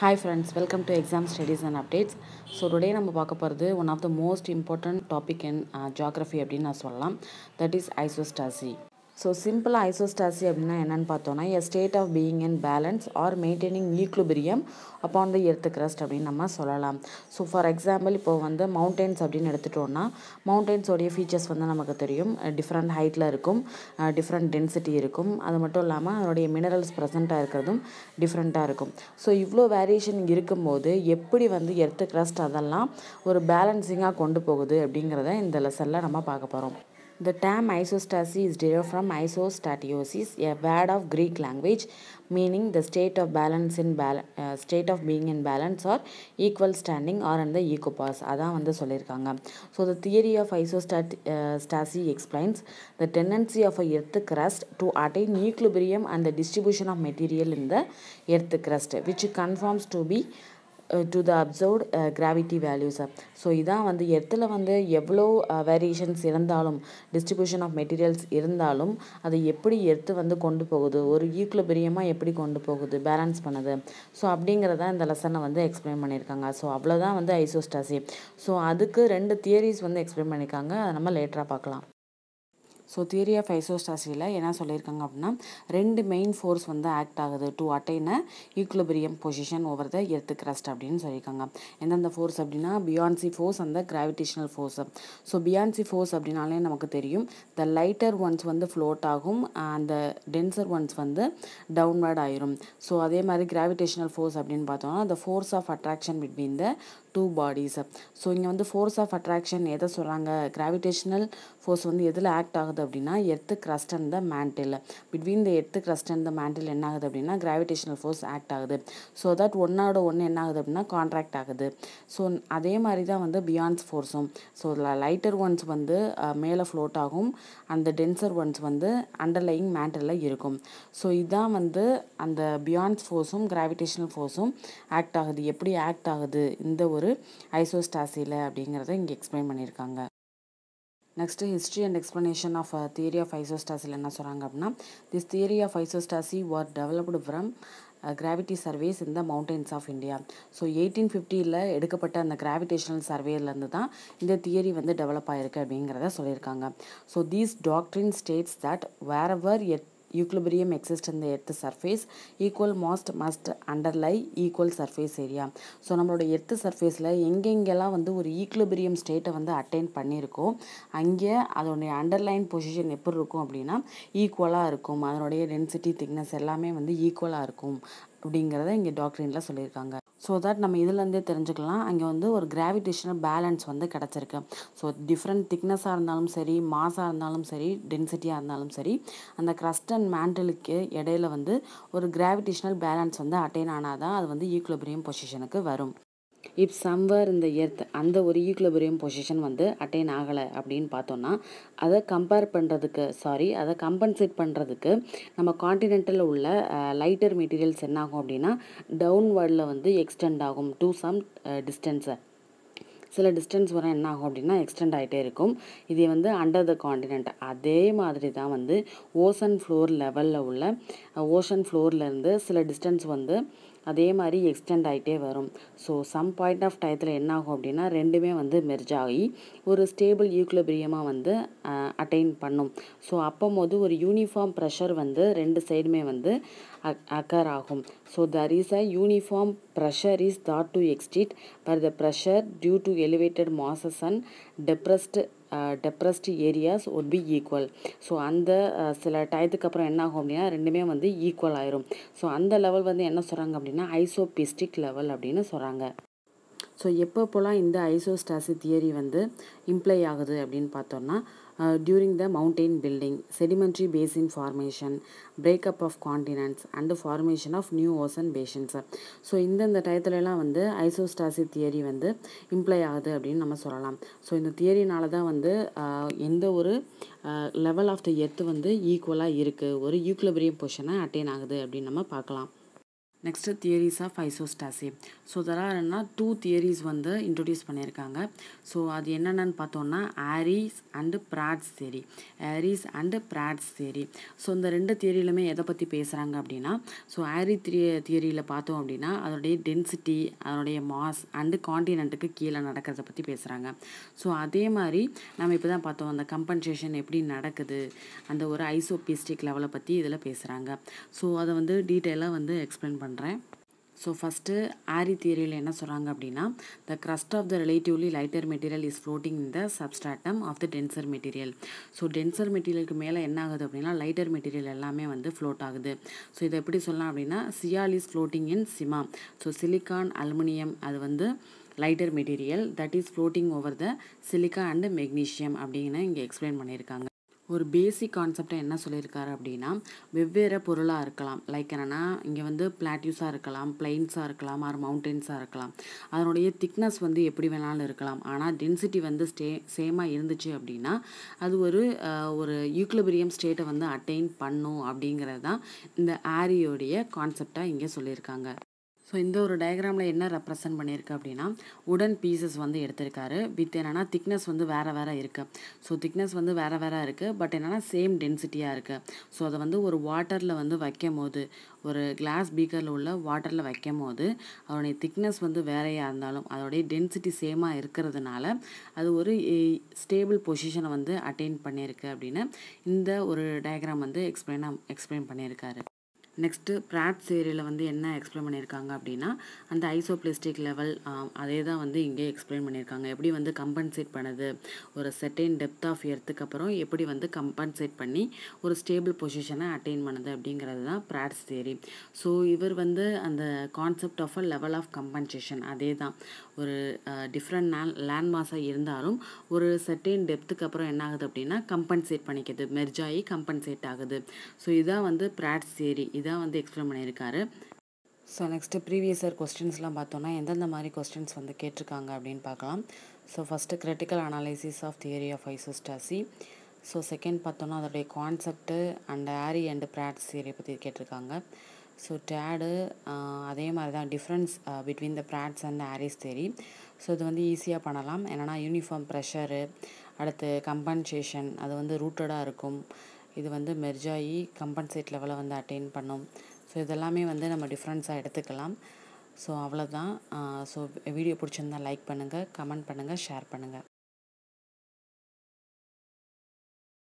Hi friends welcome to exam studies and updates so today நம்ம பார்க்க போகிறது one of the most important topic in geography அப்படின்னு நான் சொல்லலாம் that is isostasy so simple isostasy அப்படின்னா என்னென்னு பார்த்தோன்னா a state of being in balance or maintaining equilibrium upon the earth crust அப்படின்னு நம்ம சொல்லலாம் ஸோ ஃபார் எக்ஸாம்பிள் இப்போது வந்து மவுண்டைன்ஸ் அப்படின்னு எடுத்துட்டோன்னா மவுண்டெயின்ஸோடைய ஃபீச்சர்ஸ் வந்து நமக்கு தெரியும் டிஃப்ரெண்ட் ஹைட்டில் இருக்கும் டிஃப்ரெண்ட் டென்சிட்டி இருக்கும் அது மட்டும் இல்லாமல் அதனுடைய மினரல்ஸ் ப்ரெசண்ட்டாக இருக்கிறதும் டிஃப்ரெண்ட்டாக இருக்கும் ஸோ இவ்வளோ வேரியேஷன் இருக்கும்போது எப்படி வந்து எர்த்து கிரஸ்ட் அதெல்லாம் ஒரு பேலன்சிங்காக கொண்டு போகுது அப்படிங்கிறத இந்த லெசனில் நம்ம பார்க்க போகிறோம் The term isostasy is derived from isostatiosis, a word of Greek language meaning the state of balance in bal uh, state of being in balance or equal standing or in the ecopas அதான் வந்து சொல்லியிருக்காங்க So the theory of isostasy ஸ்டாசி explains the tendency of a earth crust to attain equilibrium and the distribution of material in the earth crust which conforms to be to the observed gravity வேல்யூஸை so இதான் வந்து எர்த்தில் வந்து எவ்வளோ variations uh, இருந்தாலும் distribution of materials இருந்தாலும் அதை எப்படி எர்த்து வந்து கொண்டு போகுது ஒரு ஈக்குலபிரியமாக எப்படி கொண்டு போகுது பேலன்ஸ் பண்ணுது ஸோ அப்படிங்கிறத இந்த லெசனை வந்து எக்ஸ்பிளைன் பண்ணியிருக்காங்க ஸோ அவ்வளோதான் வந்து ஐசோஸ்டாசி ஸோ அதுக்கு ரெண்டு தியரிஸ் வந்து எக்ஸ்பிளைன் பண்ணியிருக்காங்க அதை நம்ம லேட்டராக பார்க்கலாம் ஸோ தியரி ஆஃப் ஐசோஸ்டாசியில் என்ன சொல்லியிருக்காங்க அப்படின்னா ரெண்டு மெயின் ஃபோர்ஸ் வந்து ஆக்ட் ஆகுது to attain a equilibrium position over the earth crust அப்படின்னு சொல்லியிருக்காங்க எந்தெந்த ஃபோர்ஸ் அப்படின்னா பியான்சி ஃபோர்ஸ் அந்த gravitational force so buoyancy force அப்படின்னாலே நமக்கு தெரியும் த லைட்டர் ஒன்ஸ் வந்து ஃப்ளோட் ஆகும் அந்த டென்சர் ஒன்ஸ் வந்து டவுன்வர்ட் ஆயிரும் ஸோ அதே மாதிரி கிராவிடேஷனல் ஃபோர்ஸ் அப்படின்னு பார்த்தோம்னா the force of attraction between the two bodies so இங்கே வந்து ஃபோர்ஸ் ஆஃப் அட்ராக்ஷன் எதை சொல்கிறாங்க கிராவிடேஷனல் ஃபோர்ஸ் வந்து எதில் ஆக்ட் ஆகுது அப்படின்னா earth crust and the mantle between the earth crust and the mantle என்ன ஆகுது அப்படின்னா கிராவிடேஷனல் ஃபோர்ஸ் ஆக்ட் ஆகுது ஸோ தட் ஒன்னோட ஒன்று என்ன ஆகுது அப்படின்னா கான்ட்ராக்ட் ஆகுது ஸோ அதே மாதிரி தான் வந்து பியாண்ட்ஸ் ஃபோர்ஸும் ஸோ லைட்டர் ஒன்ஸ் வந்து மேலே ஃப்ளோட் ஆகும் அந்த டென்சர் ஒன்ஸ் வந்து அண்டர்லையிங் மேண்டலில் இருக்கும் ஸோ இதுதான் வந்து அந்த பியாண்ட்ஸ் ஃபோர்ஸும் கிராவிடேஷனல் ஃபோர்ஸும் ஆக்ட் ஆகுது எப்படி ஆக்ட் ஆகுது இந்த ஒரு ஒரு ஐசோஸ்டாசியில் அப்படிங்கிறத இங்கே எக்ஸ்பிளைன் பண்ணியிருக்காங்க next history and explanation of theory of ஐசோஸ்டாசியில் என்ன சொல்கிறாங்க அப்படின்னா this theory of isostasy was developed from gravity surveys இந்த mountains of India so eighteen ஃபிஃப்டியில் எடுக்கப்பட்ட அந்த கிராவிடேஷனல் சர்வேலேருந்து தான் இந்த தியரி வந்து டெவலப் ஆகிருக்கு அப்படிங்கிறத சொல்லியிருக்காங்க so these doctrine states that wherever at equilibrium exists in the earth surface equal must must underlie equal surface area so நம்மளோட எர்த்து சர்ஃபேஸில் எங்கெங்கெல்லாம் வந்து ஒரு ஈக்குலிபிரியம் ஸ்டேட்டை வந்து அட்டைன் பண்ணியிருக்கோம் அங்கே அதனுடைய அண்டர்லைன் பொசிஷன் எப்படி இருக்கும் அப்படின்னா ஈக்குவலாக இருக்கும் அதனுடைய டென்சிட்டி திக்னஸ் எல்லாமே வந்து ஈக்குவலாக இருக்கும் அப்படிங்கிறத இங்கே டாக்டரின்லாம் சொல்லியிருக்காங்க ஸோ தட் நம்ம இதுலேருந்தே தெரிஞ்சுக்கலாம் அங்கே வந்து ஒரு கிராவிடேஷனல் பேலன்ஸ் வந்து கிடச்சிருக்கு ஸோ டிஃப்ரெண்ட் திக்னஸாக இருந்தாலும் சரி மாஸாக இருந்தாலும் சரி டென்சிட்டியாக இருந்தாலும் சரி அந்த க்ரஸ்ட் அண்ட் மேண்டலுக்கு இடையில வந்து ஒரு கிராவிடேஷனல் பேலன்ஸ் வந்து அட்டைன் ஆனால் தான் அது வந்து ஈக்குலபிரியம் பொசிஷனுக்கு வரும் இப் சம்வேர் இந்த எர்த் அந்த ஒரு ஈக்குலபுரியம் பொசிஷன் வந்து அட்டைன் ஆகலை அப்படின்னு பார்த்தோன்னா அதை கம்பேர் பண்ணுறதுக்கு சாரி அதை கம்பன்சேட் பண்ணுறதுக்கு நம்ம காண்டினென்டலில் உள்ள லைட்டர் மெட்டீரியல்ஸ் என்னாகும் அப்படின்னா டவுன்வர்டில் வந்து எக்ஸ்டெண்ட் ஆகும் டூ சம் டிஸ்டன்ஸை சில டிஸ்டன்ஸ் வர என்ன ஆகும் அப்படின்னா எக்ஸ்டெண்ட் ஆகிட்டே இருக்கும் இது வந்து அண்டர் த காண்டினெண்ட் அதே மாதிரி தான் வந்து ஓசன் ஃப்ளோர் லெவலில் உள்ள ஓஷன் ஃப்ளோர்லேருந்து சில டிஸ்டன்ஸ் வந்து அதே மாதிரி எக்ஸ்டெண்ட் ஆகிட்டே வரும் ஸோ சம் பாயிண்ட் ஆஃப் டயத்தில் என்ன ஆகும் அப்படின்னா ரெண்டுமே வந்து மெர்ஜ் ஆகி ஒரு ஸ்டேபிள் யூக்லபிரியமாக வந்து அட்டைன் பண்ணும் ஸோ அப்போ போது ஒரு யூனிஃபார்ம் ப்ரெஷர் வந்து ரெண்டு சைடுமே வந்து அக்கர் ஆகும் so there is a uniform pressure is thought to exist but the pressure due to elevated masses and depressed depressed areas would be equal so அந்த சில டயத்துக்கு அப்புறம் என்ன ஆகும் அப்படின்னா ரெண்டுமே வந்து ஈக்குவல் ஆயிரும் ஸோ அந்த லெவல் வந்து என்ன சொல்கிறாங்க அப்படின்னா ஐசோபிஸ்டிக் லெவல் அப்படின்னு சொல்கிறாங்க ஸோ எப்போ போலாம் இந்த ஐசோஸ்டாசி தியரி வந்து இம்ப்ளை ஆகுது அப்படின்னு பார்த்தோன்னா Uh, during the mountain building, sedimentary basin formation breakup of continents and the formation of new ocean basins. So இந்தந்த டயத்துலலாம் வந்து ஐசோஸ்டாசி தியரி வந்து இம்ப்ளை ஆகுது அப்படின்னு நம்ம சொல்லலாம் ஸோ இந்த தியரினால தான் வந்து uh, எந்த ஒரு லெவல் ஆஃப் த எர்த்து வந்து ஈக்குவலாக இருக்குது ஒரு ஈக்குலபரியம் பொசிஷனை அட்டைன் ஆகுது அப்படின்னு நம்ம பார்க்கலாம் next theories of isostasy so இதெல்லாம் என்னென்னா டூ தியரிஸ் வந்து இன்ட்ரடியூஸ் பண்ணியிருக்காங்க ஸோ அது என்னென்னு பார்த்தோன்னா Airy's and Pratt's theory Airy's and Pratt's theory so இந்த ரெண்டு தியரியிலுமே எதை பற்றி பேசுகிறாங்க அப்படின்னா ஸோ ஆரி திய தியரியில் பார்த்தோம் அப்படின்னா அதனுடைய டென்சிட்டி அதனுடைய மாஸ் அண்டு காண்டினென்ட்டுக்கு கீழே நடக்கிறத பற்றி பேசுகிறாங்க ஸோ அதே மாதிரி நம்ம இப்போ தான் பார்த்தோம் அந்த கம்பன்சேஷன் எப்படி நடக்குது அந்த ஒரு ஐசோபிஸ்டிக் லெவலை பற்றி இதில் பேசுகிறாங்க ஸோ அதை வந்து டீட்டெயிலாக வந்து எக்ஸ்பிளைன் பண்ணுறாங்க பண்ணுறேன் ஸோ ஃபஸ்ட்டு ஆரி தியரியில் என்ன சொல்கிறாங்க அப்படின்னா the crust of the relatively lighter material is floating in the substratum of the denser material so denser மெட்டீரியலுக்கு மேலே என்ன ஆகுது அப்படின்னா லைட்டர் மெட்டீரியல் எல்லாமே வந்து ஃப்ளோட் ஆகுது ஸோ இதை எப்படி சொல்லலாம் அப்படின்னா sial is floating in sima so silicon aluminium அது வந்து lighter material that is floating over the silica and magnesium அப்படின்னு இங்கே எக்ஸ்பிளைன் பண்ணியிருக்காங்க ஒரு பேசிக் கான்செப்டை என்ன சொல்லியிருக்காரு அப்படின்னா வெவ்வேறு பொருளாக இருக்கலாம் லைக் என்னென்னா இங்கே வந்து பிளாட்யூஸாக இருக்கலாம் பிளைன்ஸாக இருக்கலாம் ஆர் மவுண்டென்ஸாக இருக்கலாம் அதனுடைய திக்னஸ் வந்து எப்படி வேணாலும் இருக்கலாம் ஆனால் டென்சிட்டி வந்து ஸ்டே சேமாக இருந்துச்சு அப்படின்னா அது ஒரு ஒரு யூக்ளபிரியம் ஸ்டேட்டை வந்து அட்டைன் பண்ணும் அப்படிங்கிறது தான் இந்த ஆரியோடைய கான்செப்டாக இங்கே சொல்லியிருக்காங்க ஸோ இந்த ஒரு டயக்ராமில் என்ன ரெப்ரசன்ட் பண்ணியிருக்கு அப்படின்னா உடன் பீசஸ் வந்து எடுத்திருக்காரு வித் என்னென்னா திக்னஸ் வந்து வேறு வேறு இருக்குது ஸோ திக்னஸ் வந்து வேறு வேறு இருக்குது பட் என்னென்னா சேம் டென்சிட்டியாக இருக்குது ஸோ அதை வந்து ஒரு வாட்டரில் வந்து வைக்கும் போது ஒரு கிளாஸ் பீக்கரில் உள்ள வாட்டரில் வைக்கும் போது அதோடைய திக்னஸ் வந்து வேறையாக இருந்தாலும் அதோடைய டென்சிட்டி சேமாக இருக்கிறதுனால அது ஒரு ஸ்டேபிள் பொசிஷனை வந்து அட்டைன் பண்ணியிருக்கு அப்படின்னு இந்த ஒரு டயக்ராம் வந்து எக்ஸ்பிளைனாக எக்ஸ்பிளைன் பண்ணியிருக்காரு நெக்ஸ்ட்டு ப்ராட் சீரியலில் வந்து என்ன எக்ஸ்பிளைன் பண்ணியிருக்காங்க அப்படின்னா அந்த ஐசோபிளிஸ்டிக் லெவல் அதே தான் வந்து இங்கே எக்ஸ்பிளைன் பண்ணியிருக்காங்க எப்படி வந்து கம்பன்சேட் பண்ணுது ஒரு செட்டைன் டெப்த் ஆஃப் எர்த்துக்கு அப்புறம் எப்படி வந்து கம்பன்சேட் பண்ணி ஒரு ஸ்டேபிள் பொசிஷனை அட்டைன் பண்ணுது அப்படிங்கிறது தான் ப்ராட்ஸ் தேரி ஸோ இவர் வந்து அந்த concept of a level of compensation அதே தான் ஒரு டிஃப்ரெண்ட் லேண்ட் லேண்ட்மாஸாக இருந்தாலும் ஒரு செட்டைன் டெப்த்துக்கு அப்புறம் என்ன ஆகுது அப்படின்னா கம்பன்சேட் பண்ணிக்கிது மெர்ஜாகி கம்பன்சேட் ஆகுது ஸோ இதான் வந்து ப்ராட்ஸ் தேரி இது இதான் வந்து எக்ஸ்பிளைன் பண்ணியிருக்காரு ஸோ நெக்ஸ்ட்டு ப்ரீவியஸ் இயர் கொஸ்டின்ஸ்லாம் பார்த்தோன்னா எந்தெந்த மாதிரி கொஸ்டின்ஸ் வந்து கேட்டிருக்காங்க அப்படின்னு பார்க்கலாம் so first critical analysis of theory of isostasy so second பார்த்தோன்னா அதோடைய concept and Airy and Pratt's தியரியை பற்றி கேட்டிருக்காங்க ஸோ டேடு அதே மாதிரி தான் difference between the Pratt's and Airy's theory so இது வந்து ஈஸியாக பண்ணலாம் என்னென்னா யூனிஃபார்ம் ப்ரெஷரு அடுத்து கம்பன்சேஷன் அது வந்து ரூட்டடாக இருக்கும் இது வந்து மெர்ஜாகி கம்பன்சேட் லெவலை வந்து அட்டைன் பண்ணும் ஸோ இதெல்லாமே வந்து நம்ம டிஃப்ரென்ஸாக எடுத்துக்கலாம் ஸோ அவ்வளோதான் ஸோ வீடியோ பிடிச்சிருந்தா லைக் பண்ணுங்கள் கமெண்ட் பண்ணுங்கள் ஷேர் பண்ணுங்கள்